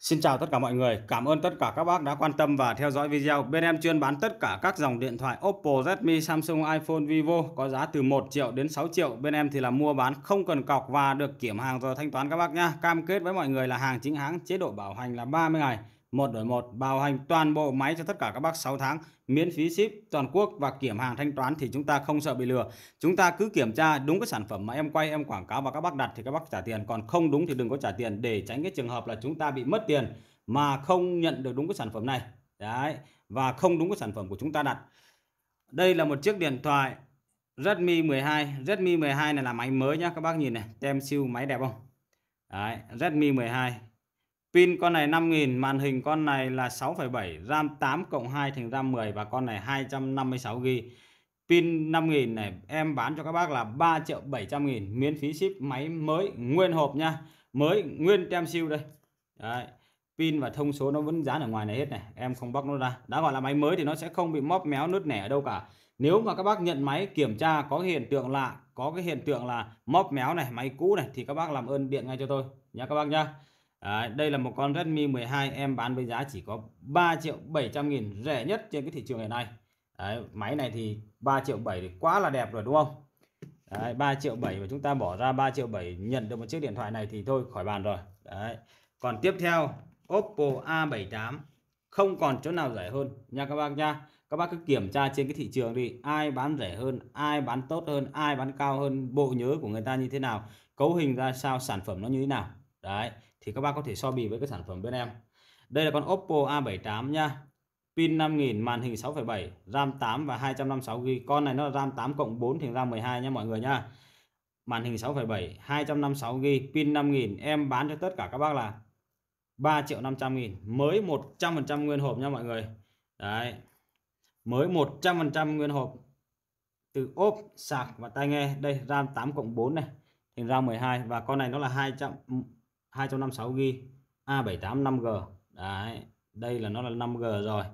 Xin chào tất cả mọi người, cảm ơn tất cả các bác đã quan tâm và theo dõi video. Bên em chuyên bán tất cả các dòng điện thoại Oppo, Redmi, Samsung, iPhone, Vivo có giá từ 1 triệu đến 6 triệu. Bên em thì là mua bán không cần cọc và được kiểm hàng rồi thanh toán các bác nha. Cam kết với mọi người là hàng chính hãng, chế độ bảo hành là 30 ngày một đổi một bảo hành toàn bộ máy cho tất cả các bác 6 tháng miễn phí ship toàn quốc và kiểm hàng thanh toán thì chúng ta không sợ bị lừa chúng ta cứ kiểm tra đúng cái sản phẩm mà em quay em quảng cáo và các bác đặt thì các bác trả tiền còn không đúng thì đừng có trả tiền để tránh cái trường hợp là chúng ta bị mất tiền mà không nhận được đúng cái sản phẩm này đấy và không đúng cái sản phẩm của chúng ta đặt đây là một chiếc điện thoại Redmi 12 Redmi 12 này là máy mới nhá các bác nhìn này tem siêu máy đẹp không đấy Redmi 12 Pin con này 5000, màn hình con này là 6,7, RAM 8 cộng 2 thành RAM 10 và con này 256GB. Pin 5000 này em bán cho các bác là 3 triệu 700 nghìn miễn phí ship máy mới nguyên hộp nha. Mới nguyên tem siêu đây. Đấy. Pin và thông số nó vẫn dán ở ngoài này hết này. Em không bóc nó ra. Đã gọi là máy mới thì nó sẽ không bị móp méo nứt nẻ ở đâu cả. Nếu mà các bác nhận máy kiểm tra có hiện tượng lạ, có cái hiện tượng là móp méo này, máy cũ này thì các bác làm ơn điện ngay cho tôi nhá các bác nhá. Đấy, đây là một con Redmi 12 em bán với giá chỉ có 3 triệu 700 nghìn rẻ nhất trên cái thị trường ngày nay Đấy, máy này thì 3 triệu 7 thì quá là đẹp rồi đúng không Đấy, 3 triệu 7 mà chúng ta bỏ ra 3 triệu 7 nhận được một chiếc điện thoại này thì thôi khỏi bàn rồi Đấy. còn tiếp theo Oppo A78 không còn chỗ nào rẻ hơn nha các bác nha các bác cứ kiểm tra trên cái thị trường đi ai bán rẻ hơn ai bán tốt hơn ai bán cao hơn bộ nhớ của người ta như thế nào cấu hình ra sao sản phẩm nó như thế nào đấy thì các bác có thể so bì với các sản phẩm bên em đây là con Oppo A78 nha pin 5000 màn hình 6.7 RAM 8 và 256GB con này nó là RAM 8 cộng 4 thì RAM 12 nha mọi người nha màn hình 6.7 256GB pin 5000 em bán cho tất cả các bác là 3 triệu 500 nghìn mới 100% nguyên hộp nha mọi người đấy mới 100% nguyên hộp từ ốp sạc và tai nghe đây RAM 8 cộng 4 này thành RAM 12 và con này nó là 200 256 GB A78 5G đấy đây là nó là 5G rồi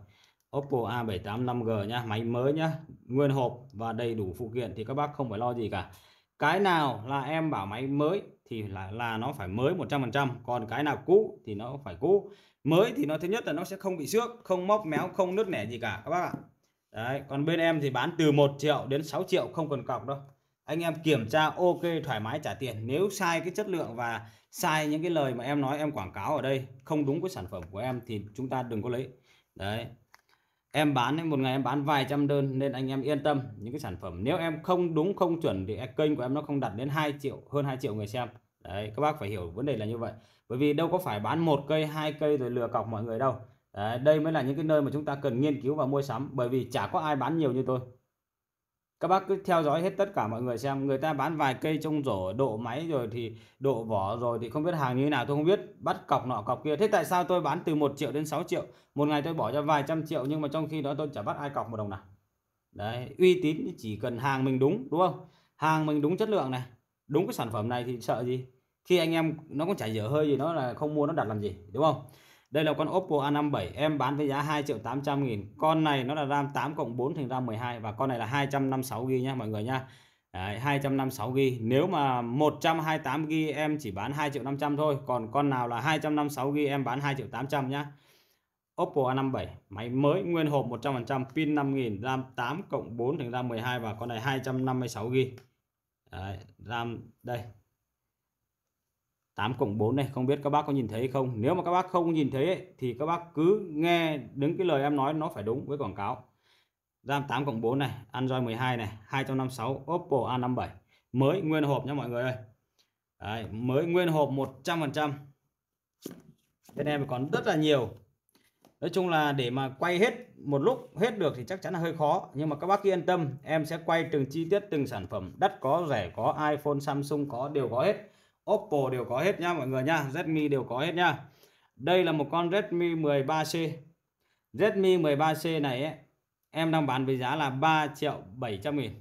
Oppo A78 5G nhá máy mới nhá nguyên hộp và đầy đủ phụ kiện thì các bác không phải lo gì cả cái nào là em bảo máy mới thì là là nó phải mới 100% còn cái nào cũ thì nó phải cũ mới thì nó thứ nhất là nó sẽ không bị xước không móc méo không nứt nẻ gì cả các bác ạ đấy còn bên em thì bán từ 1 triệu đến 6 triệu không cần cọc đâu anh em kiểm tra ok thoải mái trả tiền nếu sai cái chất lượng và sai những cái lời mà em nói em quảng cáo ở đây không đúng với sản phẩm của em thì chúng ta đừng có lấy đấy em bán một ngày em bán vài trăm đơn nên anh em yên tâm những cái sản phẩm nếu em không đúng không chuẩn thì kênh của em nó không đặt đến 2 triệu hơn 2 triệu người xem đấy các bác phải hiểu vấn đề là như vậy bởi vì đâu có phải bán một cây hai cây rồi lừa cọc mọi người đâu đấy, đây mới là những cái nơi mà chúng ta cần nghiên cứu và mua sắm bởi vì chả có ai bán nhiều như tôi các bác cứ theo dõi hết tất cả mọi người xem người ta bán vài cây trong rổ độ máy rồi thì độ vỏ rồi thì không biết hàng như nào tôi không biết bắt cọc nọ cọc kia thế tại sao tôi bán từ 1 triệu đến 6 triệu một ngày tôi bỏ ra vài trăm triệu nhưng mà trong khi đó tôi chả bắt ai cọc một đồng nào đấy uy tín chỉ cần hàng mình đúng đúng không hàng mình đúng chất lượng này đúng cái sản phẩm này thì sợ gì khi anh em nó cũng chả dở hơi gì nó là không mua nó đặt làm gì đúng không đây là con Oppo A57 em bán với giá 2 triệu 800 nghìn Con này nó là RAM 8 cộng 4 thành RAM 12 Và con này là 256GB nha mọi người nha Đấy, 256GB Nếu mà 128GB em chỉ bán 2 triệu 500 thôi Còn con nào là 256GB em bán 2 triệu 800 nhá Oppo A57 Máy mới nguyên hộp 100% Pin 5000 RAM 8 cộng 4 thành RAM 12 Và con này 256GB Đấy, RAM đây 8 cộng 4 này không biết các bác có nhìn thấy không nếu mà các bác không nhìn thấy ấy, thì các bác cứ nghe đứng cái lời em nói nó phải đúng với quảng cáo RAM 8 cộng 4 này Android 12 này 256 Oppo A57 mới nguyên hộp nha mọi người ơi Đấy, mới nguyên hộp 100% bên em còn rất là nhiều Nói chung là để mà quay hết một lúc hết được thì chắc chắn là hơi khó nhưng mà các bác yên tâm em sẽ quay từng chi tiết từng sản phẩm đắt có rẻ có iPhone Samsung có đều có hết Oppo đều có hết nha mọi người nha, Redmi đều có hết nha. đây là một con Redmi 13C Redmi 13C này ấy, em đang bán với giá là 3 triệu 700 nghìn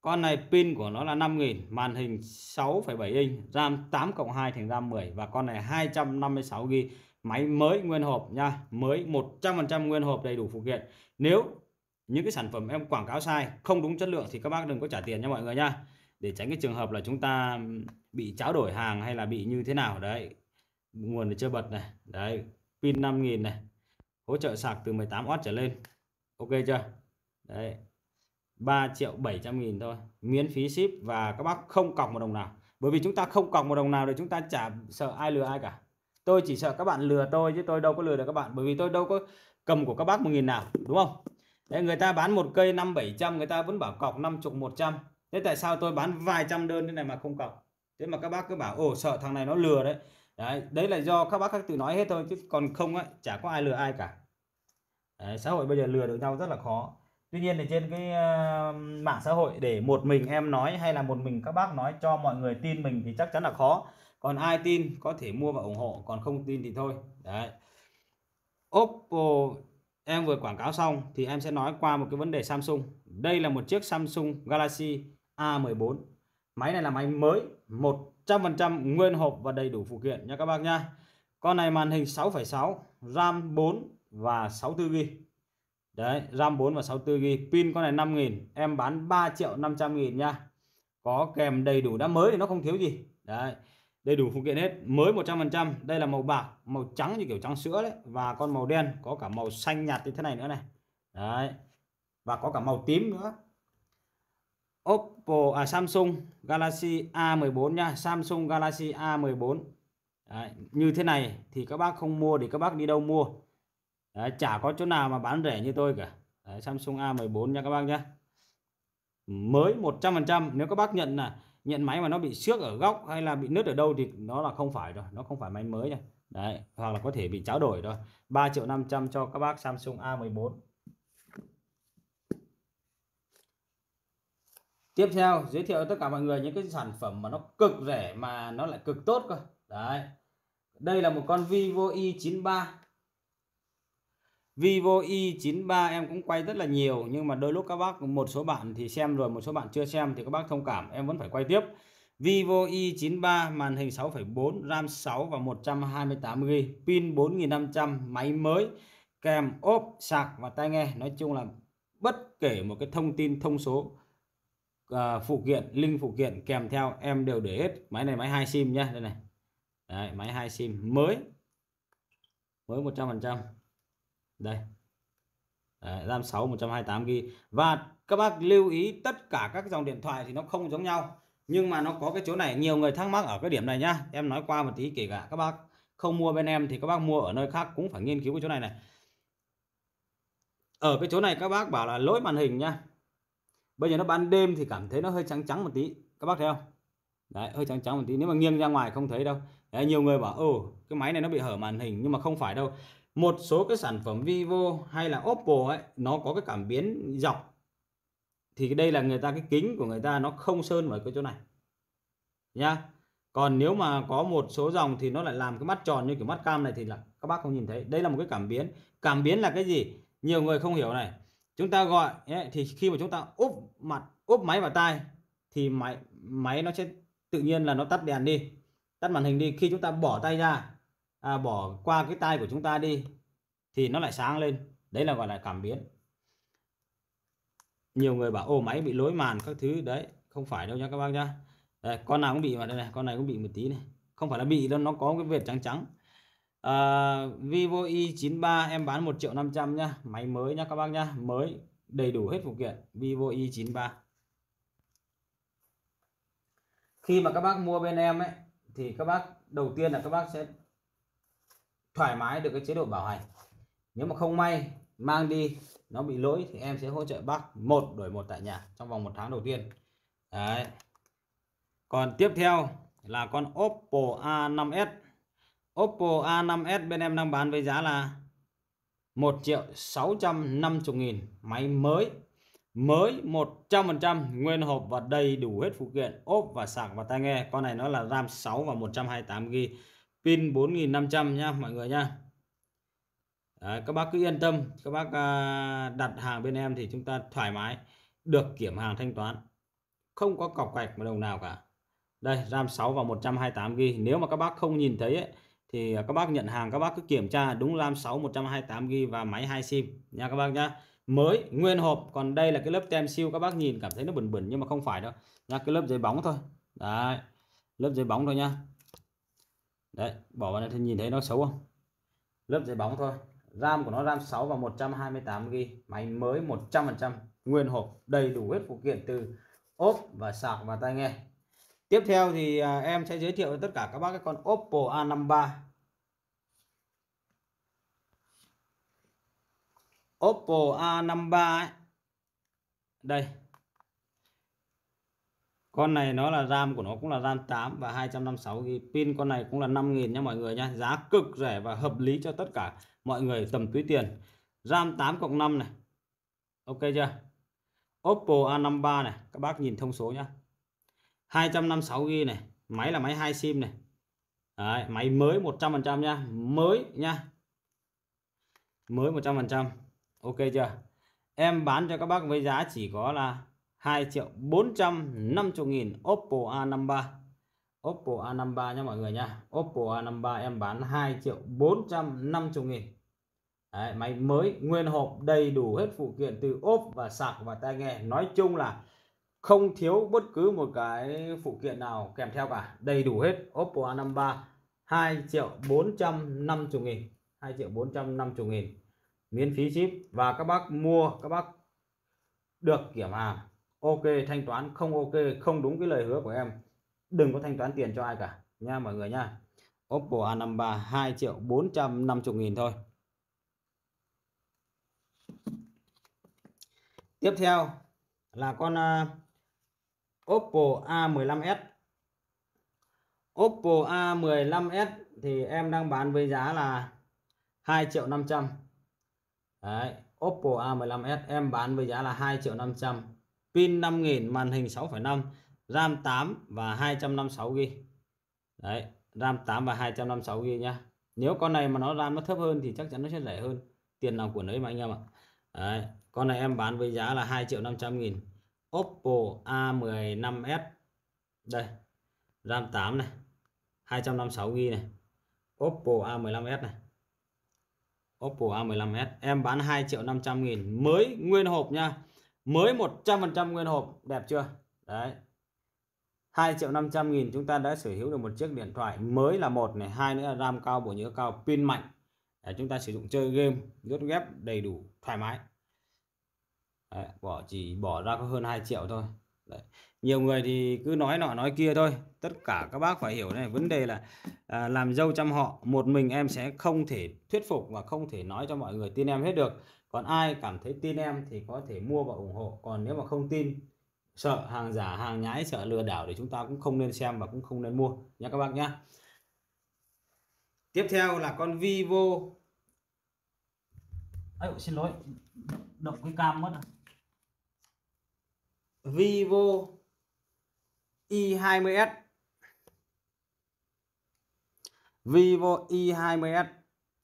con này pin của nó là 5 nghìn màn hình 6,7 inch RAM 8 cộng 2 thành RAM 10 và con này 256 g máy mới nguyên hộp nha mới 100% nguyên hộp đầy đủ phụ kiện nếu những cái sản phẩm em quảng cáo sai không đúng chất lượng thì các bác đừng có trả tiền nha mọi người nha để tránh cái trường hợp là chúng ta bị tráo đổi hàng hay là bị như thế nào đấy nguồn chưa bật này đấy pin 5000 này hỗ trợ sạc từ 18W trở lên ok chưa đấy 3 triệu 700 nghìn thôi miễn phí ship và các bác không cọc một đồng nào bởi vì chúng ta không cọc một đồng nào để chúng ta chả sợ ai lừa ai cả tôi chỉ sợ các bạn lừa tôi chứ tôi đâu có lừa được các bạn bởi vì tôi đâu có cầm của các bác một nghìn nào đúng không Đấy, người ta bán một cây năm bảy trăm người ta vẫn bảo cọc năm chục một trăm thế tại sao tôi bán vài trăm đơn thế này mà không cọc thế mà các bác cứ bảo ồ sợ thằng này nó lừa đấy đấy, đấy là do các bác các tự nói hết thôi chứ còn không ấy, chả có ai lừa ai cả đấy, xã hội bây giờ lừa được nhau rất là khó tuy nhiên thì trên cái uh, mạng xã hội để một mình em nói hay là một mình các bác nói cho mọi người tin mình thì chắc chắn là khó còn ai tin có thể mua và ủng hộ còn không tin thì thôi đấy Oppo em vừa quảng cáo xong thì em sẽ nói qua một cái vấn đề Samsung đây là một chiếc Samsung Galaxy A14 máy này là máy mới 100% nguyên hộp và đầy đủ phụ kiện nha các bác nha con này màn hình 6,6 RAM 4 và 64GB đấy RAM 4 và 64GB pin con này 5.000 em bán 3 triệu 500 nghìn nha có kèm đầy đủ đã mới thì nó không thiếu gì đấy đầy đủ phụ kiện hết mới 100% đây là màu bạc màu trắng như kiểu trắng sữa đấy và con màu đen có cả màu xanh nhạt như thế này nữa này đấy và có cả màu tím nữa Oppo à Samsung Galaxy A14 nha, Samsung Galaxy A14. Đấy, như thế này thì các bác không mua thì các bác đi đâu mua? Đấy, chả có chỗ nào mà bán rẻ như tôi cả. Đấy, Samsung A14 nha các bác nhé. Mới 100% nếu các bác nhận là nhận máy mà nó bị xước ở góc hay là bị nứt ở đâu thì nó là không phải rồi, nó không phải máy mới nha. Đấy, hoặc là có thể bị tráo đổi rồi. 3 triệu 500 cho các bác Samsung A14. tiếp theo giới thiệu tất cả mọi người những cái sản phẩm mà nó cực rẻ mà nó lại cực tốt cơ đấy đây là một con Vivo i93 Vivo i93 em cũng quay rất là nhiều nhưng mà đôi lúc các bác một số bạn thì xem rồi một số bạn chưa xem thì các bác thông cảm em vẫn phải quay tiếp Vivo i93 màn hình 6.4 RAM 6 và 128GB pin 4500 máy mới kèm ốp sạc và tai nghe nói chung là bất kể một cái thông tin thông số Ờ, phụ kiện link phụ kiện kèm theo em đều để hết máy này máy hai sim nhá đây này Đấy, máy hai sim mới mới 100 phần trăm đây Đấy, RAM 6 128 gb và các bác lưu ý tất cả các dòng điện thoại thì nó không giống nhau nhưng mà nó có cái chỗ này nhiều người thắc mắc ở cái điểm này nhá em nói qua một tí kể cả các bác không mua bên em thì các bác mua ở nơi khác cũng phải nghiên cứu cái chỗ này này ở cái chỗ này các bác bảo là lỗi màn hình nhá bây giờ nó ban đêm thì cảm thấy nó hơi trắng trắng một tí các bác thấy không đấy hơi trắng trắng một tí nếu mà nghiêng ra ngoài không thấy đâu đấy, nhiều người bảo ồ cái máy này nó bị hở màn hình nhưng mà không phải đâu một số cái sản phẩm Vivo hay là Oppo ấy nó có cái cảm biến dọc thì đây là người ta cái kính của người ta nó không sơn vào cái chỗ này nhá còn nếu mà có một số dòng thì nó lại làm cái mắt tròn như kiểu mắt cam này thì là các bác không nhìn thấy đây là một cái cảm biến cảm biến là cái gì nhiều người không hiểu này chúng ta gọi ấy, thì khi mà chúng ta úp mặt úp máy vào tai thì máy máy nó sẽ tự nhiên là nó tắt đèn đi tắt màn hình đi khi chúng ta bỏ tay ra à, bỏ qua cái tay của chúng ta đi thì nó lại sáng lên đấy là gọi là cảm biến nhiều người bảo ô máy bị lối màn các thứ đấy không phải đâu nha các bác nhá con nào cũng bị mà đây này con này cũng bị một tí này không phải là bị đâu nó có cái vệt trắng trắng à, Vivo i93 em bán 1 triệu 500 nhá máy mới nhá các bác nhá mới đầy đủ hết phụ kiện Vivo i93 khi mà các bác mua bên em ấy thì các bác đầu tiên là các bác sẽ thoải mái được cái chế độ bảo hành nếu mà không may mang đi nó bị lỗi thì em sẽ hỗ trợ bác một đổi một tại nhà trong vòng một tháng đầu tiên đấy còn tiếp theo là con Oppo A5s Oppo A5s bên em đang bán với giá là 1 triệu 650 nghìn máy mới mới 100% nguyên hộp và đầy đủ hết phụ kiện ốp và sạc và tai nghe con này nó là RAM 6 và 128GB pin 4500 nha mọi người nha Đấy, các bác cứ yên tâm các bác à, đặt hàng bên em thì chúng ta thoải mái được kiểm hàng thanh toán không có cọc cạch mà đồng nào cả đây RAM 6 và 128GB nếu mà các bác không nhìn thấy ấy, thì à, các bác nhận hàng các bác cứ kiểm tra đúng RAM 6 128 GB và máy 2 sim nha các bác nhá. Mới nguyên hộp, còn đây là cái lớp tem siêu các bác nhìn cảm thấy nó bẩn bẩn nhưng mà không phải đâu. Nha, cái lớp giấy bóng thôi. Đấy. Lớp giấy bóng thôi nha. Đấy, bỏ vào đây thì nhìn thấy nó xấu không? Lớp giấy bóng thôi. RAM của nó RAM 6 và 128 GB, máy mới 100% nguyên hộp, đầy đủ hết phụ kiện từ ốp và sạc và tai nghe. Tiếp theo thì à, em sẽ giới thiệu với tất cả các bác cái con Oppo A53. Oppo A53 ấy. Đây. Con này nó là RAM của nó cũng là RAM 8 và 256 GB. Pin con này cũng là 5000 nha mọi người nha. Giá cực rẻ và hợp lý cho tất cả mọi người tầm túi tiền. RAM 8 cộng 5 này. Ok chưa? Oppo A53 này, các bác nhìn thông số nhá. 256 GB này máy là máy hai sim này Đấy, máy mới 100% nha mới nha mới 100% ok chưa em bán cho các bác với giá chỉ có là 2 triệu 450 nghìn Oppo A53 Oppo A53 nha mọi người nha Oppo A53 em bán 2 triệu 450 nghìn máy mới nguyên hộp đầy đủ hết phụ kiện từ ốp và sạc và tai nghe nói chung là không thiếu bất cứ một cái phụ kiện nào kèm theo cả đầy đủ hết Oppo A53 2 triệu 450 nghìn 2 triệu 450 nghìn miễn phí chip và các bác mua các bác được kiểm hàng ok thanh toán không ok không đúng cái lời hứa của em đừng có thanh toán tiền cho ai cả nha mọi người nha Oppo A53 2 triệu 450 nghìn thôi tiếp theo là con à, Oppo A15s Oppo A15s thì em đang bán với giá là 2 triệu 500 Đấy, Oppo A15s em bán với giá là 2 triệu 500 Pin 5000 màn hình 6.5 RAM 8 và 256GB Đấy, RAM 8 và 256GB nhá Nếu con này mà nó RAM nó thấp hơn thì chắc chắn nó sẽ rẻ hơn Tiền nào của nấy mà anh em ạ Đấy, con này em bán với giá là 2 triệu 500 nghìn Oppo A15s đây RAM 8 này 256GB này Oppo A15s này Oppo A15s em bán 2 triệu 500 nghìn mới nguyên hộp nha mới 100% nguyên hộp đẹp chưa đấy 2 triệu 500 nghìn chúng ta đã sở hữu được một chiếc điện thoại mới là một này hai nữa là RAM cao bộ nhớ cao pin mạnh để chúng ta sử dụng chơi game rút ghép đầy đủ thoải mái Đấy, bỏ chỉ bỏ ra có hơn 2 triệu thôi Đấy. nhiều người thì cứ nói nọ nói kia thôi tất cả các bác phải hiểu này vấn đề là à, làm dâu chăm họ một mình em sẽ không thể thuyết phục và không thể nói cho mọi người tin em hết được còn ai cảm thấy tin em thì có thể mua và ủng hộ còn nếu mà không tin sợ hàng giả hàng nhái sợ lừa đảo thì chúng ta cũng không nên xem và cũng không nên mua nha các bác nhá tiếp theo là con vivo ấy xin lỗi động cái cam mất rồi Vivo i20s Vivo i20s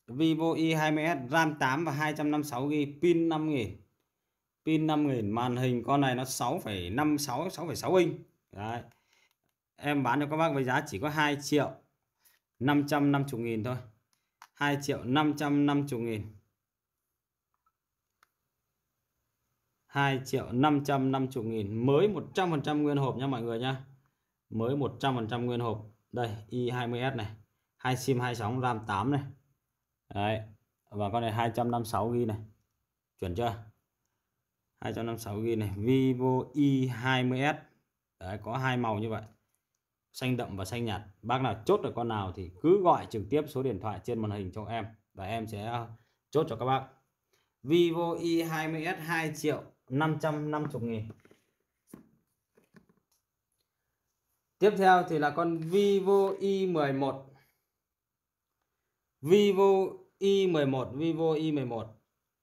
Vivo i20s RAM 8 và 256GB pin 5000 pin 5000 màn hình con này nó 6,56 6,6 inch Đấy. em bán cho các bác với giá chỉ có 2 triệu 550 nghìn thôi 2 triệu 550 nghìn 2 triệu 550 nghìn mới 100% nguyên hộp nha mọi người nha mới 100% nguyên hộp đây i20s này hai sim hai sóng ram 8 này đấy và con này 256 g này chuẩn chưa 256 g này Vivo i20s đấy có hai màu như vậy xanh đậm và xanh nhạt bác nào chốt được con nào thì cứ gọi trực tiếp số điện thoại trên màn hình cho em và em sẽ chốt cho các bác Vivo i20s 2 triệu 550 nghìn Tiếp theo thì là con Vivo Y11 Vivo Y11 Vivo Y11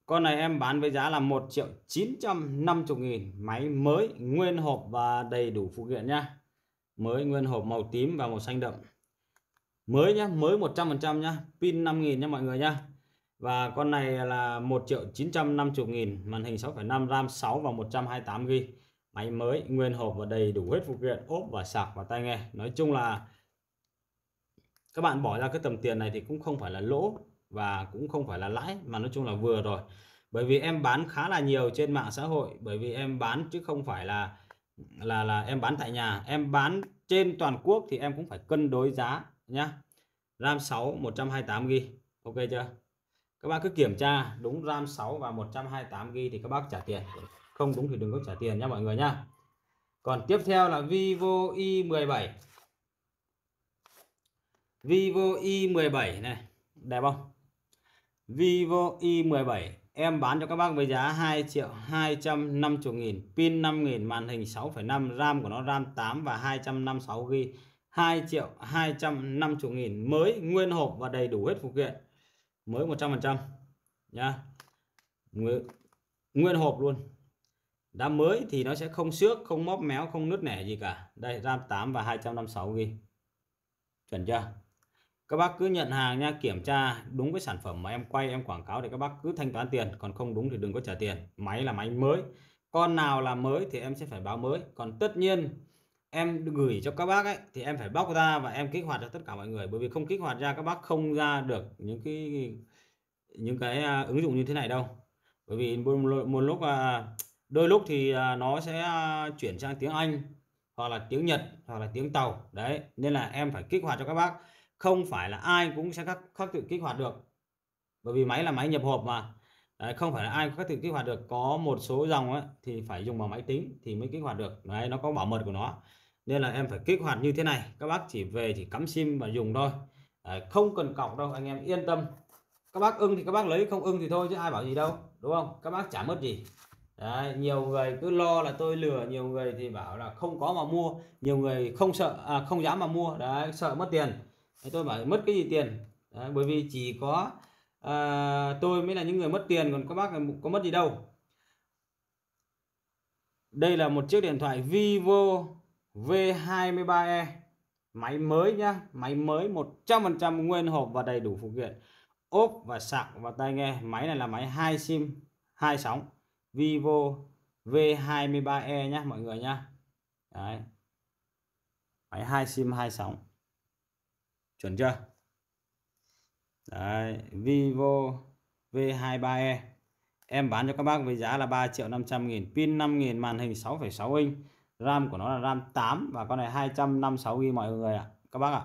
Con này em bán với giá là 1 triệu 950 nghìn Máy mới, nguyên hộp và đầy đủ phụ kiện nha. Mới nguyên hộp màu tím và màu xanh đậm Mới nhé, mới 100% nhá Pin 5000 nha mọi người nhá và con này là 1 triệu 950 nghìn màn hình 6,5 RAM 6 và 128 GB máy mới nguyên hộp và đầy đủ hết phụ kiện ốp và sạc và tai nghe nói chung là các bạn bỏ ra cái tầm tiền này thì cũng không phải là lỗ và cũng không phải là lãi mà nói chung là vừa rồi bởi vì em bán khá là nhiều trên mạng xã hội bởi vì em bán chứ không phải là là là em bán tại nhà em bán trên toàn quốc thì em cũng phải cân đối giá nhá RAM 6 128 GB ok chưa các bác cứ kiểm tra đúng RAM 6 và 128 GB thì các bác trả tiền không đúng thì đừng có trả tiền nha mọi người nha còn tiếp theo là Vivo i17 Vivo i17 này đẹp không Vivo i17 em bán cho các bác với giá 2 triệu 250 nghìn pin 5 nghìn màn hình 6,5 RAM của nó RAM 8 và 256 GB 2 triệu 250 nghìn mới nguyên hộp và đầy đủ hết phụ kiện mới 100% nhá nguyên, nguyên hộp luôn đã mới thì nó sẽ không xước không móp méo không nứt nẻ gì cả đây RAM 8 và 256 GB chuẩn chưa các bác cứ nhận hàng nha kiểm tra đúng với sản phẩm mà em quay em quảng cáo để các bác cứ thanh toán tiền còn không đúng thì đừng có trả tiền máy là máy mới con nào là mới thì em sẽ phải báo mới còn tất nhiên em gửi cho các bác ấy thì em phải bóc ra và em kích hoạt cho tất cả mọi người bởi vì không kích hoạt ra các bác không ra được những cái những cái à, ứng dụng như thế này đâu bởi vì một lúc à, đôi lúc thì à, nó sẽ chuyển sang tiếng Anh hoặc là tiếng Nhật hoặc là tiếng Tàu đấy nên là em phải kích hoạt cho các bác không phải là ai cũng sẽ khắc, khắc tự kích hoạt được bởi vì máy là máy nhập hộp mà đấy, không phải là ai có tự kích hoạt được có một số dòng ấy, thì phải dùng vào máy tính thì mới kích hoạt được đấy nó có bảo mật của nó nên là em phải kích hoạt như thế này các bác chỉ về chỉ cắm sim và dùng thôi Đấy, không cần cọc đâu anh em yên tâm các bác ưng thì các bác lấy không ưng thì thôi chứ ai bảo gì đâu đúng không các bác chả mất gì Đấy, nhiều người cứ lo là tôi lừa nhiều người thì bảo là không có mà mua nhiều người không sợ à, không dám mà mua đấy sợ mất tiền đấy, tôi bảo mất cái gì tiền đấy, bởi vì chỉ có à, tôi mới là những người mất tiền còn các bác là có mất gì đâu đây là một chiếc điện thoại Vivo V23E máy mới nhá máy mới 100% nguyên hộp và đầy đủ phụ kiện ốp và sạc và tai nghe máy này là máy hai sim hai sóng Vivo V23E nhá mọi người nhá Đấy. máy hai sim hai sóng chuẩn chưa Đấy. Vivo V23E em bán cho các bác với giá là 3 triệu 500 nghìn pin 5 nghìn màn hình 6,6 inch RAM của nó là RAM 8 và con này 256 GB mọi người ạ. Các bác ạ.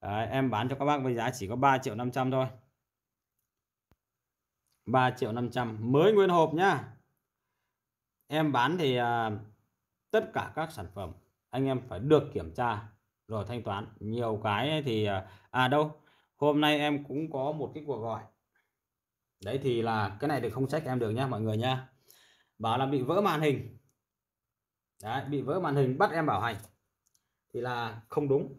Đấy, em bán cho các bác với giá chỉ có 3 triệu 500 thôi. 3 triệu 500 mới nguyên hộp nhá. Em bán thì à, tất cả các sản phẩm anh em phải được kiểm tra rồi thanh toán. Nhiều cái thì à, à đâu, hôm nay em cũng có một cái cuộc gọi. Đấy thì là cái này thì không trách em được nhá mọi người nhá. Bảo là bị vỡ màn hình đấy bị vỡ màn hình bắt em bảo hành thì là không đúng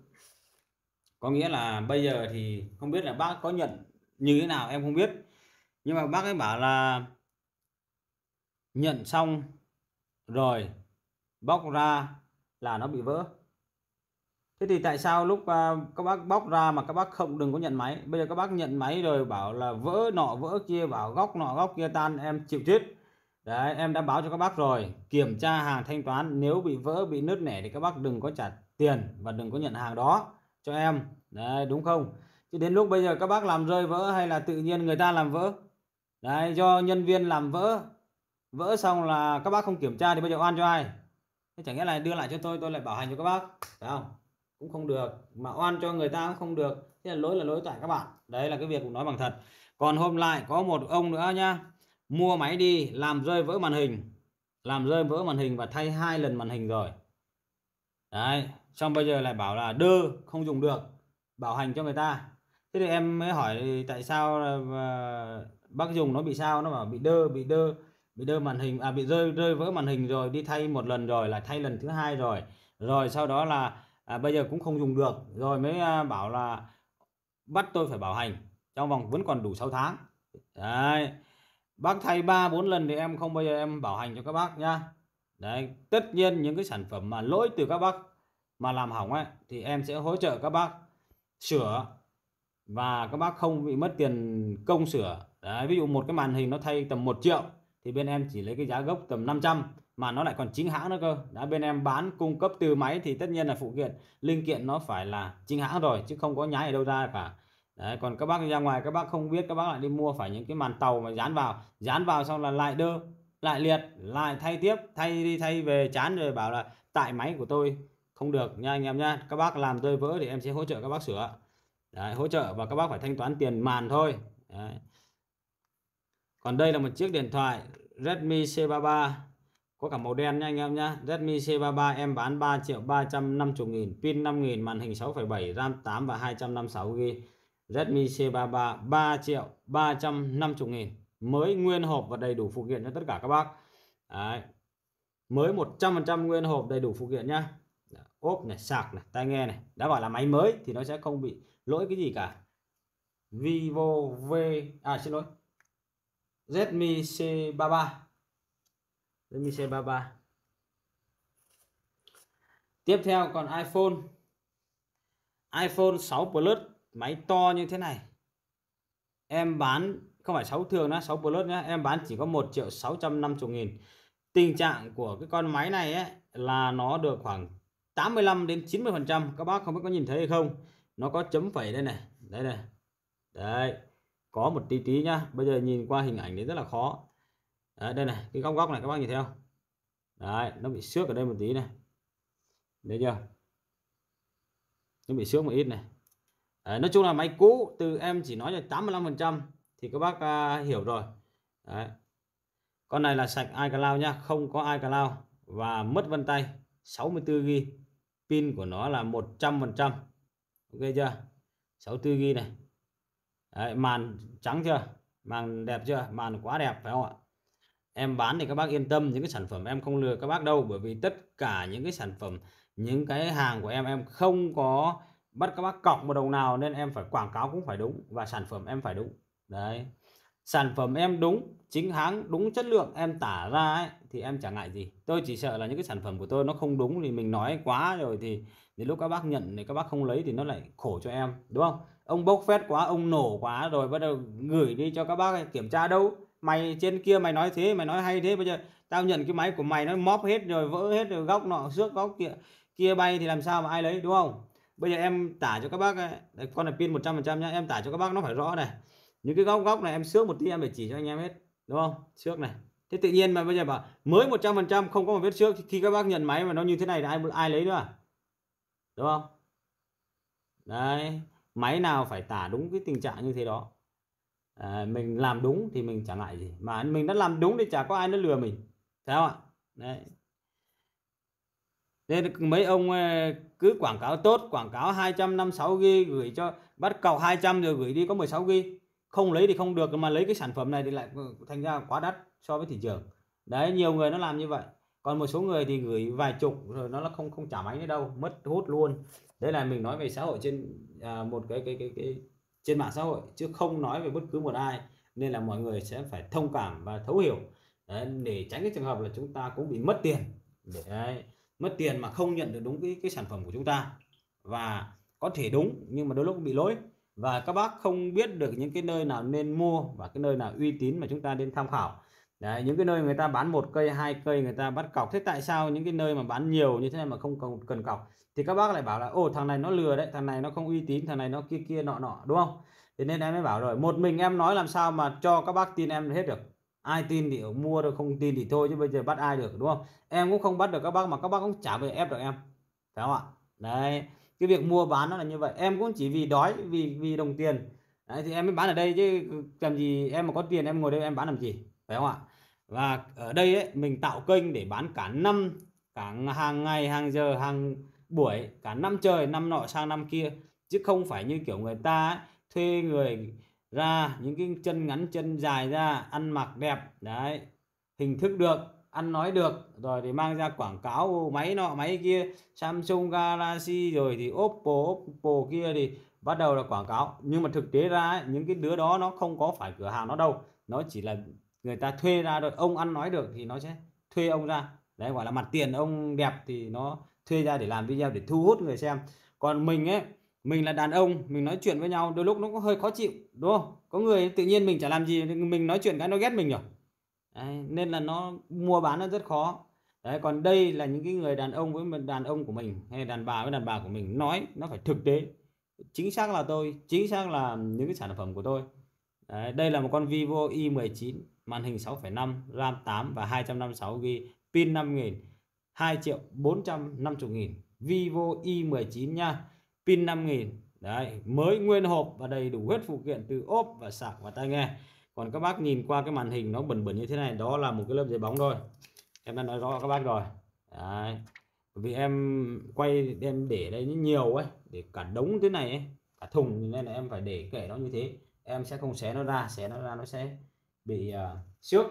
có nghĩa là bây giờ thì không biết là bác có nhận như thế nào em không biết nhưng mà bác ấy bảo là nhận xong rồi bóc ra là nó bị vỡ thế thì tại sao lúc à, các bác bóc ra mà các bác không đừng có nhận máy bây giờ các bác nhận máy rồi bảo là vỡ nọ vỡ kia bảo góc nọ góc kia tan em chịu chết Đấy, em đã báo cho các bác rồi. Kiểm tra hàng thanh toán, nếu bị vỡ, bị nứt nẻ thì các bác đừng có trả tiền và đừng có nhận hàng đó cho em. Đấy, đúng không? Chứ đến lúc bây giờ các bác làm rơi vỡ hay là tự nhiên người ta làm vỡ. Đấy, do nhân viên làm vỡ. Vỡ xong là các bác không kiểm tra thì bây giờ oan cho ai? Thế chẳng nghĩa là đưa lại cho tôi, tôi lại bảo hành cho các bác. Phải không? Cũng không được. Mà oan cho người ta cũng không được. Thế là lỗi là lỗi tại các bạn. Đấy là cái việc cũng nói bằng thật. Còn hôm lại có một ông nữa nha mua máy đi làm rơi vỡ màn hình làm rơi vỡ màn hình và thay hai lần màn hình rồi đấy xong bây giờ lại bảo là đưa không dùng được bảo hành cho người ta thế thì em mới hỏi tại sao ờ, ờ, bác dùng nó bị sao nó bảo bị đơ bị đơ bị đơ màn hình à bị rơi rơi vỡ màn hình rồi đi thay một lần rồi là thay lần thứ hai rồi rồi sau đó là à, bây giờ cũng không dùng được rồi mới à, bảo là bắt tôi phải bảo hành trong vòng vẫn còn đủ 6 tháng đấy bác thay ba bốn lần thì em không bao giờ em bảo hành cho các bác nhá đấy tất nhiên những cái sản phẩm mà lỗi từ các bác mà làm hỏng ấy thì em sẽ hỗ trợ các bác sửa và các bác không bị mất tiền công sửa đấy ví dụ một cái màn hình nó thay tầm 1 triệu thì bên em chỉ lấy cái giá gốc tầm 500 mà nó lại còn chính hãng nữa cơ đã bên em bán cung cấp từ máy thì tất nhiên là phụ kiện linh kiện nó phải là chính hãng rồi chứ không có nhái ở đâu ra cả Đấy, còn các bác ra ngoài các bác không biết các bác lại đi mua phải những cái màn tàu mà dán vào dán vào xong là lại đơ lại liệt lại thay tiếp thay đi thay về chán rồi bảo là tại máy của tôi không được nha anh em nha các bác làm rơi vỡ thì em sẽ hỗ trợ các bác sửa Đấy, hỗ trợ và các bác phải thanh toán tiền màn thôi Đấy. còn đây là một chiếc điện thoại Redmi C33 có cả màu đen nha anh em nhá Redmi C33 em bán 3 triệu 350 nghìn pin 5 nghìn màn hình 6,7 RAM 8 và 256 GB Redmi C33 3 triệu 350 nghìn mới nguyên hộp và đầy đủ phụ kiện cho tất cả các bác Đấy. mới 100% nguyên hộp đầy đủ phụ kiện nhá dạ, ốp này sạc này tai nghe này đã bảo là máy mới thì nó sẽ không bị lỗi cái gì cả Vivo V à xin lỗi Redmi C33 Redmi C33 tiếp theo còn iPhone iPhone 6 Plus máy to như thế này em bán không phải 6 thường nữa 6 plus nhé em bán chỉ có 1 triệu 650 nghìn tình trạng của cái con máy này ấy, là nó được khoảng 85 đến 90 phần trăm các bác không biết có nhìn thấy hay không nó có chấm phẩy đây này đây này đấy có một tí tí nhá bây giờ nhìn qua hình ảnh thì rất là khó đấy, đây này cái góc góc này các bác nhìn thấy không đấy nó bị xước ở đây một tí này đấy chưa nó bị xước một ít này à, nói chung là máy cũ từ em chỉ nói là 85 phần trăm thì các bác à, hiểu rồi Đấy. con này là sạch iCloud nha không có iCloud và mất vân tay 64 g pin của nó là 100 phần trăm ok chưa 64 g này Đấy, màn trắng chưa màn đẹp chưa màn quá đẹp phải không ạ em bán thì các bác yên tâm những cái sản phẩm em không lừa các bác đâu bởi vì tất cả những cái sản phẩm những cái hàng của em em không có bắt các bác cọc một đồng nào nên em phải quảng cáo cũng phải đúng và sản phẩm em phải đúng đấy sản phẩm em đúng chính hãng đúng chất lượng em tả ra ấy, thì em chẳng ngại gì tôi chỉ sợ là những cái sản phẩm của tôi nó không đúng thì mình nói quá rồi thì đến lúc các bác nhận thì các bác không lấy thì nó lại khổ cho em đúng không ông bốc phét quá ông nổ quá rồi bắt đầu gửi đi cho các bác kiểm tra đâu mày trên kia mày nói thế mày nói hay thế bây giờ tao nhận cái máy của mày nó móp hết rồi vỡ hết rồi góc nọ xước góc kia kia bay thì làm sao mà ai lấy đúng không bây giờ em tả cho các bác đây, con này pin 100% nhá em tả cho các bác nó phải rõ này những cái góc góc này em xước một tí em phải chỉ cho anh em hết đúng không xước này thế tự nhiên mà bây giờ bảo mới 100% không có một vết xước khi các bác nhận máy mà nó như thế này là ai ai lấy nữa à? đúng không đấy máy nào phải tả đúng cái tình trạng như thế đó à, mình làm đúng thì mình chẳng ngại gì mà mình đã làm đúng thì chả có ai nó lừa mình phải không ạ đấy nên mấy ông cứ quảng cáo tốt quảng cáo 256 g gửi cho bắt cầu 200 rồi gửi đi có 16 g không lấy thì không được mà lấy cái sản phẩm này thì lại ừ, thành ra quá đắt so với thị trường đấy nhiều người nó làm như vậy còn một số người thì gửi vài chục rồi nó là không không trả máy nữa đâu mất hút luôn đấy là mình nói về xã hội trên à, một cái, cái cái cái trên mạng xã hội chứ không nói về bất cứ một ai nên là mọi người sẽ phải thông cảm và thấu hiểu đấy, để tránh cái trường hợp là chúng ta cũng bị mất tiền đấy mất tiền mà không nhận được đúng cái cái sản phẩm của chúng ta và có thể đúng nhưng mà đôi lúc bị lỗi và các bác không biết được những cái nơi nào nên mua và cái nơi nào uy tín mà chúng ta nên tham khảo Đấy, những cái nơi người ta bán một cây hai cây người ta bắt cọc thế tại sao những cái nơi mà bán nhiều như thế này mà không cần cần cọc thì các bác lại bảo là ô thằng này nó lừa đấy thằng này nó không uy tín thằng này nó kia kia nọ nọ đúng không thế nên em mới bảo rồi một mình em nói làm sao mà cho các bác tin em hết được ai tin thì mua rồi không tin thì thôi chứ bây giờ bắt ai được đúng không em cũng không bắt được các bác mà các bác cũng chả về ép được em phải không ạ đấy cái việc mua bán nó là như vậy em cũng chỉ vì đói vì vì đồng tiền đấy, thì em mới bán ở đây chứ làm gì em mà có tiền em ngồi đây em bán làm gì phải không ạ và ở đây ấy, mình tạo kênh để bán cả năm cả hàng ngày hàng giờ hàng buổi cả năm trời năm nọ sang năm kia chứ không phải như kiểu người ta ấy, thuê người ra những cái chân ngắn chân dài ra ăn mặc đẹp đấy hình thức được ăn nói được rồi thì mang ra quảng cáo máy nọ máy kia Samsung Galaxy rồi thì Oppo Oppo kia thì bắt đầu là quảng cáo nhưng mà thực tế ra ấy, những cái đứa đó nó không có phải cửa hàng nó đâu nó chỉ là người ta thuê ra được ông ăn nói được thì nó sẽ thuê ông ra đấy gọi là mặt tiền ông đẹp thì nó thuê ra để làm video để thu hút người xem còn mình ấy mình là đàn ông mình nói chuyện với nhau đôi lúc nó cũng hơi khó chịu đúng không có người tự nhiên mình chả làm gì mình nói chuyện cái nó ghét mình rồi đấy, nên là nó mua bán nó rất khó đấy còn đây là những cái người đàn ông với đàn ông của mình hay đàn bà với đàn bà của mình nói nó phải thực tế chính xác là tôi chính xác là những cái sản phẩm của tôi đấy, đây là một con Vivo i19 màn hình 6,5 RAM 8 và 256 GB pin 5000 2 triệu 450 nghìn Vivo i19 nha pin 5000 đấy mới nguyên hộp và đầy đủ hết phụ kiện từ ốp và sạc và tai nghe còn các bác nhìn qua cái màn hình nó bẩn bẩn như thế này đó là một cái lớp giấy bóng thôi em đã nói rõ các bác rồi đấy vì em quay em để đây nhiều ấy để cả đống thế này ấy, cả thùng nên là em phải để kể nó như thế em sẽ không xé nó ra xé nó ra nó sẽ bị uh, xước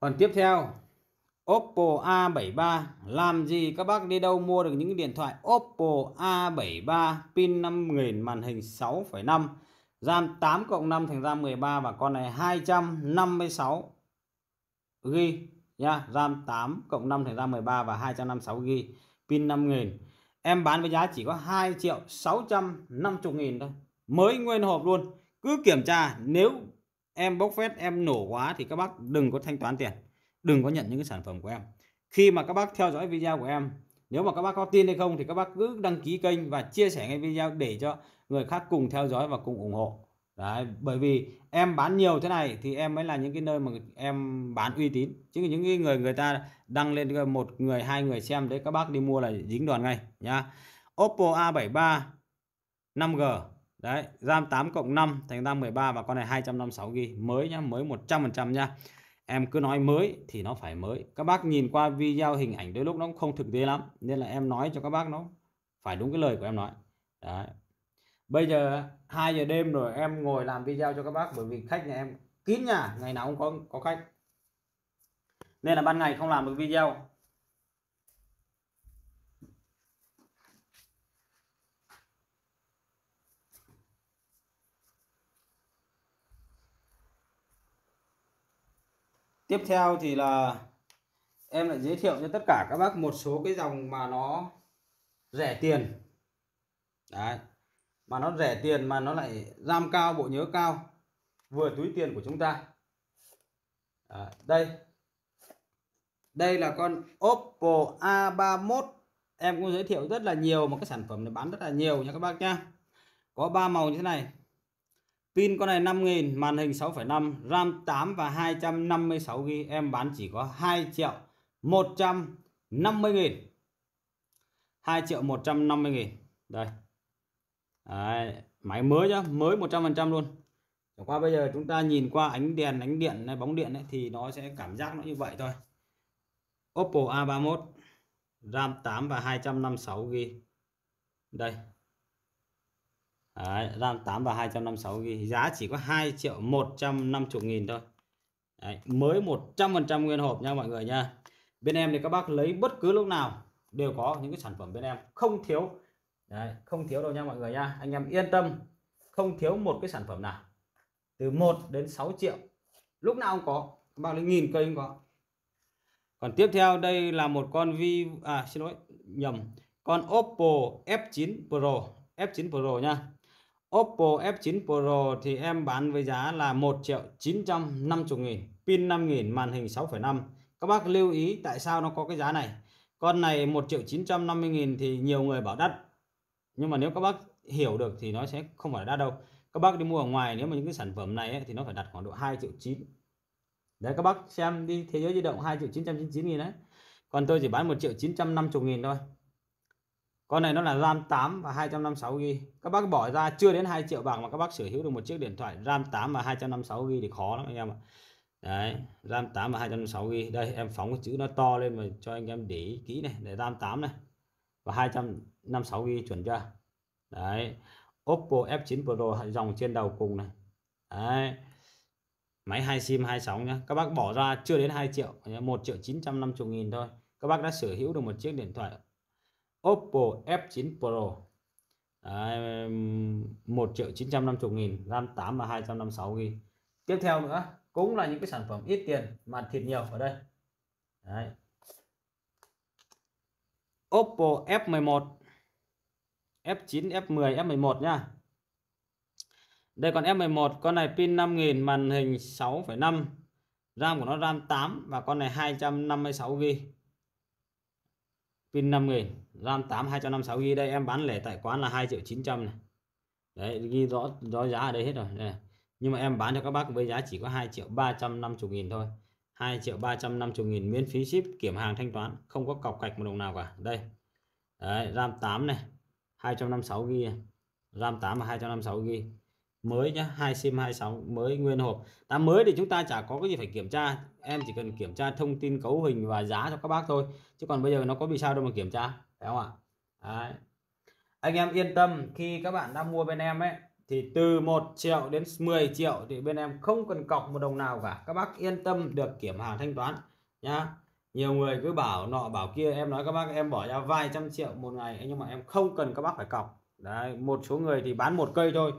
còn tiếp theo Oppo A73 Làm gì các bác đi đâu mua được những điện thoại Oppo A73 Pin 5000 màn hình 6,5 RAM 8 cộng 5 thành RAM 13 Và con này 256 GB nha RAM 8 cộng 5 thành RAM 13 và 256 GB Pin 5000 Em bán với giá chỉ có 2 triệu 650 nghìn thôi Mới nguyên hộp luôn Cứ kiểm tra nếu em bốc phét em nổ quá thì các bác đừng có thanh toán tiền đừng có nhận những cái sản phẩm của em khi mà các bác theo dõi video của em nếu mà các bác có tin hay không thì các bác cứ đăng ký kênh và chia sẻ ngay video để cho người khác cùng theo dõi và cùng ủng hộ Đấy, bởi vì em bán nhiều thế này thì em mới là những cái nơi mà em bán uy tín chứ những cái người người ta đăng lên một người hai người xem đấy các bác đi mua là dính đoàn ngay nhá Oppo A73 5G đấy RAM 8 cộng 5 thành RAM 13 và con này 256 GB mới nhá mới 100% nhá em cứ nói mới thì nó phải mới các bác nhìn qua video hình ảnh đôi lúc nó cũng không thực tế lắm nên là em nói cho các bác nó phải đúng cái lời của em nói đấy bây giờ 2 giờ đêm rồi em ngồi làm video cho các bác bởi vì khách nhà em kín nhà ngày nào cũng có có khách nên là ban ngày không làm được video tiếp theo thì là em lại giới thiệu cho tất cả các bác một số cái dòng mà nó rẻ tiền đấy mà nó rẻ tiền mà nó lại RAM cao bộ nhớ cao vừa túi tiền của chúng ta à, đây đây là con Oppo A31 em cũng giới thiệu rất là nhiều một cái sản phẩm này bán rất là nhiều nha các bác nha có ba màu như thế này Pin con này 5.000, màn hình 6,5, RAM 8 và 256 GB em bán chỉ có 2 triệu 150 nghìn 2 triệu 150 nghìn Đây. Đấy, máy mới nhá, mới 100% luôn. Chẳng qua bây giờ chúng ta nhìn qua ánh đèn, ánh điện này, bóng điện ấy, thì nó sẽ cảm giác nó như vậy thôi. Oppo A31 RAM 8 và 256 GB. Đây, Đấy, RAM 8 và 256GB giá chỉ có 2 triệu 150 nghìn thôi Đấy, mới 100% nguyên hộp nha mọi người nha bên em thì các bác lấy bất cứ lúc nào đều có những cái sản phẩm bên em không thiếu Đấy, không thiếu đâu nha mọi người nha anh em yên tâm không thiếu một cái sản phẩm nào từ 1 đến 6 triệu lúc nào cũng có các bác lấy nghìn cây cũng có còn tiếp theo đây là một con vi à xin lỗi nhầm con Oppo F9 Pro F9 Pro nha Oppo F9 Pro thì em bán với giá là 1 triệu 950 nghìn pin 5000 màn hình 6,5 các bác lưu ý tại sao nó có cái giá này con này 1 triệu 950 nghìn thì nhiều người bảo đắt nhưng mà nếu các bác hiểu được thì nó sẽ không phải đắt đâu các bác đi mua ở ngoài nếu mà những cái sản phẩm này ấy, thì nó phải đặt khoảng độ 2 triệu 9 đấy các bác xem đi thế giới di động 2 triệu 999 nghìn đấy còn tôi chỉ bán 1 triệu 950 nghìn thôi con này nó là RAM 8 và 256GB các bác bỏ ra chưa đến 2 triệu bạc mà các bác sở hữu được một chiếc điện thoại RAM 8 và 256GB thì khó lắm anh em ạ đấy RAM 8 và 256GB đây em phóng cái chữ nó to lên mà cho anh em để ý kỹ này để RAM 8 này và 256GB chuẩn chưa đấy Oppo F9 Pro dòng trên đầu cùng này đấy máy hai sim sóng nhá các bác bỏ ra chưa đến 2 triệu 1 triệu 950 nghìn thôi các bác đã sở hữu được một chiếc điện thoại Oppo F9 Pro Đấy, 1 triệu 950 nghìn RAM 8 và 256 nghìn tiếp theo nữa cũng là những cái sản phẩm ít tiền mà thịt nhiều ở đây Đấy. Oppo F11 F9 F10 F11 nha đây còn F11 con này pin 5000 màn hình 6,5 RAM của nó RAM 8 và con này 256 GB pin 5000 RAM 8 256 GB đây em bán lẻ tại quán là 2 triệu 900 này đấy ghi rõ rõ giá ở đây hết rồi đây. nhưng mà em bán cho các bác với giá chỉ có 2 triệu 350 nghìn thôi 2 triệu 350 nghìn miễn phí ship kiểm hàng thanh toán không có cọc cạch một đồng nào cả đây đấy, RAM 8 này 256 GB RAM 8 và 256 GB mới nhé hai sim 26 mới nguyên hộp ta mới thì chúng ta chả có cái gì phải kiểm tra em chỉ cần kiểm tra thông tin cấu hình và giá cho các bác thôi chứ còn bây giờ nó có bị sao đâu mà kiểm tra phải không ạ Đấy. anh em yên tâm khi các bạn đang mua bên em ấy thì từ 1 triệu đến 10 triệu thì bên em không cần cọc một đồng nào cả các bác yên tâm được kiểm hàng thanh toán nhá nhiều người cứ bảo nọ bảo kia em nói các bác em bỏ ra vài trăm triệu một ngày nhưng mà em không cần các bác phải cọc đấy một số người thì bán một cây thôi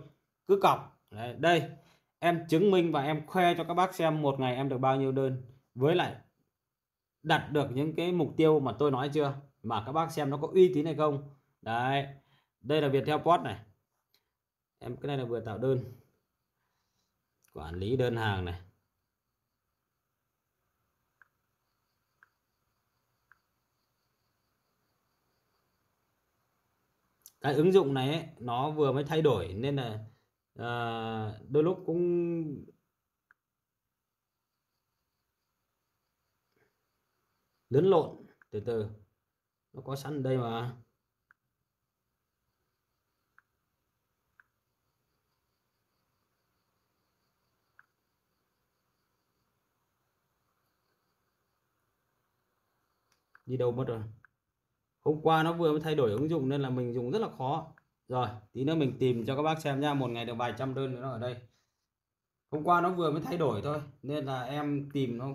cứ cọc Đấy, đây em chứng minh và em khoe cho các bác xem một ngày em được bao nhiêu đơn với lại đặt được những cái mục tiêu mà tôi nói chưa mà các bác xem nó có uy tín hay không đấy đây là việc theo post này em cái này là vừa tạo đơn quản lý đơn hàng này cái ứng dụng này ấy, nó vừa mới thay đổi nên là à, đôi lúc cũng lẫn lộn từ từ nó có sẵn đây mà đi đâu mất rồi hôm qua nó vừa mới thay đổi ứng dụng nên là mình dùng rất là khó rồi tí nữa mình tìm cho các bác xem nha một ngày được vài trăm đơn nữa ở đây hôm qua nó vừa mới thay đổi thôi nên là em tìm nó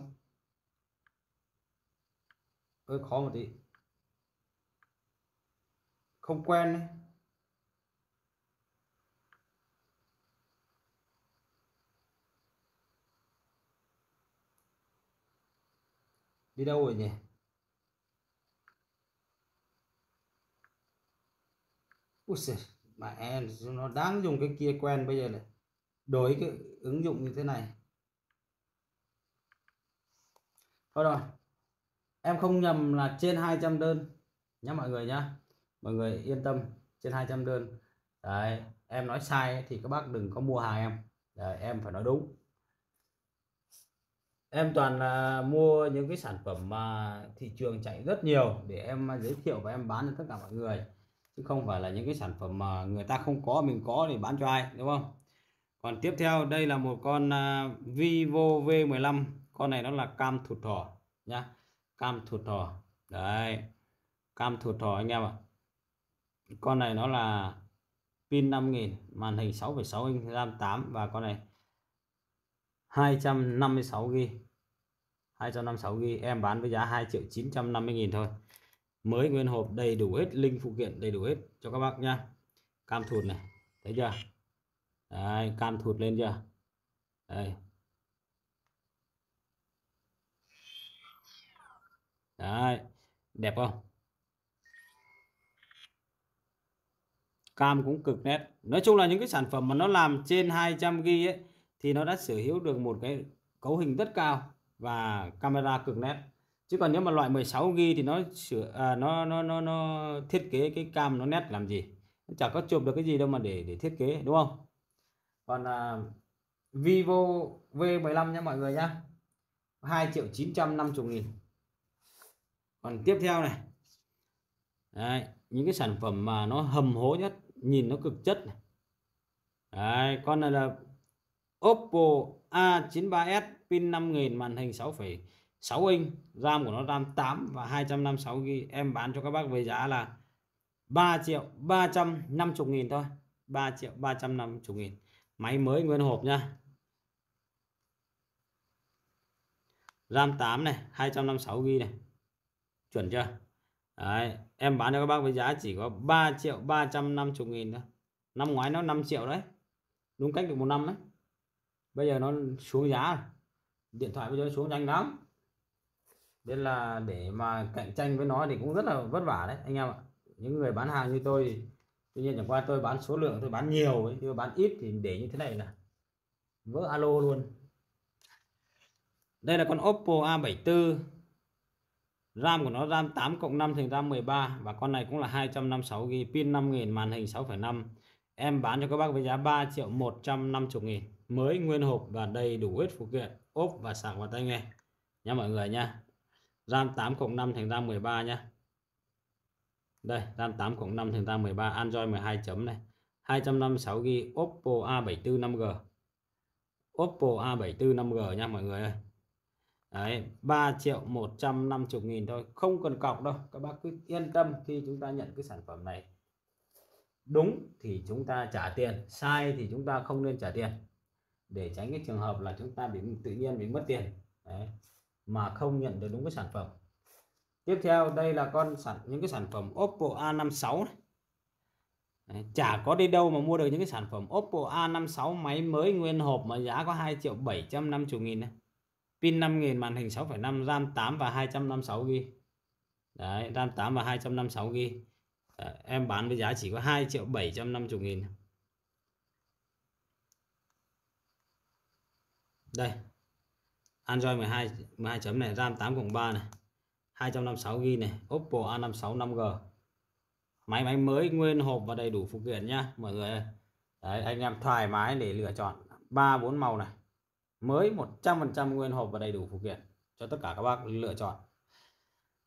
hơi khó một tí không quen ấy. đi đâu rồi nhỉ Úi giời, mà em nó đang dùng cái kia quen bây giờ này đổi cái ứng dụng như thế này thôi rồi em không nhầm là trên 200 đơn nhá mọi người nhá mọi người yên tâm trên 200 đơn đấy em nói sai thì các bác đừng có mua hàng em đấy, em phải nói đúng em toàn là mua những cái sản phẩm mà thị trường chạy rất nhiều để em giới thiệu và em bán cho tất cả mọi người chứ không phải là những cái sản phẩm mà người ta không có mình có thì bán cho ai đúng không còn tiếp theo đây là một con à, Vivo V15 con này nó là cam thụt thỏ nhá cam thụt thỏ đấy cam thụt thỏ anh em ạ à. con này nó là pin 5000 màn hình 6,6 inch RAM 8 và con này 256 g 256 g em bán với giá 2 triệu 950 nghìn thôi mới nguyên hộp đầy đủ hết linh phụ kiện đầy đủ hết cho các bác nha cam thụt này thấy chưa Đấy, cam thụt lên chưa Đây. Đấy, đẹp không? Cam cũng cực nét. Nói chung là những cái sản phẩm mà nó làm trên 200G ấy, thì nó đã sở hữu được một cái cấu hình rất cao và camera cực nét chứ còn nếu mà loại 16 ghi thì nó sửa à, nó nó nó nó thiết kế cái cam nó nét làm gì chả có chụp được cái gì đâu mà để để thiết kế đúng không còn à, Vivo V15 nha mọi người nhá 2 triệu 950 nghìn còn tiếp theo này Đấy, những cái sản phẩm mà nó hầm hố nhất nhìn nó cực chất này. Đấy, con này là Oppo A93s pin 5000 màn hình 6,5 6 inch RAM của nó RAM 8 và 256 GB em bán cho các bác với giá là 3 triệu 350 nghìn thôi 3 triệu 350 nghìn máy mới nguyên hộp nha RAM 8 này 256 GB này chuẩn chưa đấy, em bán cho các bác với giá chỉ có 3 triệu 350 nghìn thôi năm ngoái nó 5 triệu đấy đúng cách được một năm đấy bây giờ nó xuống giá điện thoại bây giờ xuống nhanh lắm nên là để mà cạnh tranh với nó thì cũng rất là vất vả đấy anh em ạ những người bán hàng như tôi tuy nhiên chẳng qua tôi bán số lượng tôi bán nhiều ấy tôi bán ít thì để như thế này là vỡ alo luôn đây là con Oppo A74 RAM của nó RAM 8 cộng 5 thành RAM 13 và con này cũng là 256 GB pin 5000 màn hình 6,5 em bán cho các bác với giá 3 triệu 150 nghìn mới nguyên hộp và đầy đủ hết phụ kiện ốp và sạc vào tay nghe nha mọi người nha RAM 8 cộng 5 thành ra 13 nhé. đây RAM 8 cộng 5 thành ra 13 Android 12 chấm này 256GB Oppo A74 5G Oppo A74 5G nha mọi người ơi Đấy, 3 triệu 150 nghìn thôi không cần cọc đâu các bác cứ yên tâm khi chúng ta nhận cái sản phẩm này đúng thì chúng ta trả tiền sai thì chúng ta không nên trả tiền để tránh cái trường hợp là chúng ta bị tự nhiên bị mất tiền Đấy mà không nhận được đúng cái sản phẩm tiếp theo đây là con sản những cái sản phẩm Oppo A56 này. Đấy, chả có đi đâu mà mua được những cái sản phẩm Oppo A56 máy mới nguyên hộp mà giá có 2 triệu 750 nghìn này. Pin 5000 màn hình 6.5 RAM 8 và 256 GB. Đấy, RAM 8 và 256 GB. Em bán với giá chỉ có 2 triệu 750 nghìn Đây, Android 12 12 chấm này RAM 8 cộng 3 này 256GB này Oppo A56 5G máy máy mới nguyên hộp và đầy đủ phụ kiện nhá mọi người Đấy, anh em thoải mái để lựa chọn ba bốn màu này mới 100% nguyên hộp và đầy đủ phụ kiện cho tất cả các bác lựa chọn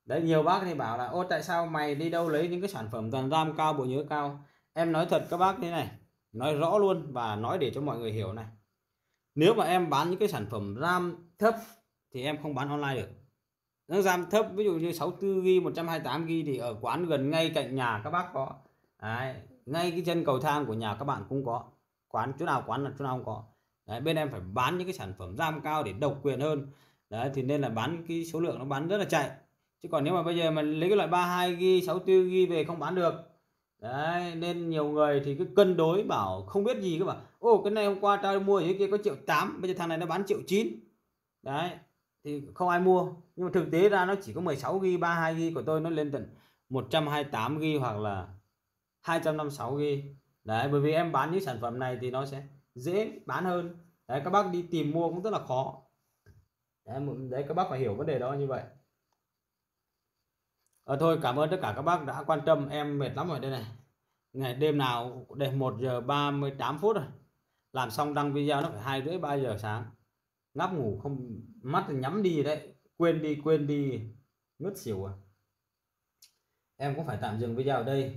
đấy nhiều bác thì bảo là ô tại sao mày đi đâu lấy những cái sản phẩm toàn ram cao bộ nhớ cao em nói thật các bác thế này nói rõ luôn và nói để cho mọi người hiểu này nếu mà em bán những cái sản phẩm RAM thấp thì em không bán online được nó RAM thấp ví dụ như 64GB 128GB thì ở quán gần ngay cạnh nhà các bác có Đấy, ngay cái chân cầu thang của nhà các bạn cũng có quán chỗ nào quán là chỗ nào cũng có Đấy, bên em phải bán những cái sản phẩm RAM cao để độc quyền hơn Đấy, thì nên là bán cái số lượng nó bán rất là chạy chứ còn nếu mà bây giờ mà lấy cái loại 32GB 64GB về không bán được Đấy, nên nhiều người thì cứ cân đối bảo không biết gì các bạn ô cái này hôm qua tao mua ở dưới kia có triệu tám bây giờ thằng này nó bán triệu chín đấy thì không ai mua nhưng mà thực tế ra nó chỉ có 16 gb 32 gb của tôi nó lên tận 128 gb hoặc là 256 gb đấy bởi vì em bán những sản phẩm này thì nó sẽ dễ bán hơn đấy các bác đi tìm mua cũng rất là khó đấy, đấy các bác phải hiểu vấn đề đó như vậy à, thôi cảm ơn tất cả các bác đã quan tâm em mệt lắm rồi đây này ngày đêm nào để 1 giờ 38 phút rồi làm xong đăng video nó phải hai rưỡi ba giờ sáng ngáp ngủ không mắt thì nhắm đi đấy quên đi quên đi ngất xỉu à em cũng phải tạm dừng video ở đây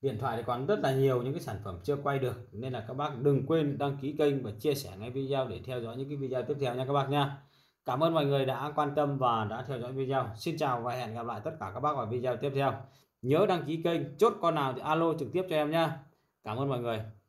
điện thoại thì còn rất là nhiều những cái sản phẩm chưa quay được nên là các bác đừng quên đăng ký kênh và chia sẻ ngay video để theo dõi những cái video tiếp theo nha các bác nha cảm ơn mọi người đã quan tâm và đã theo dõi video xin chào và hẹn gặp lại tất cả các bác vào video tiếp theo nhớ đăng ký kênh chốt con nào thì alo trực tiếp cho em nha cảm ơn mọi người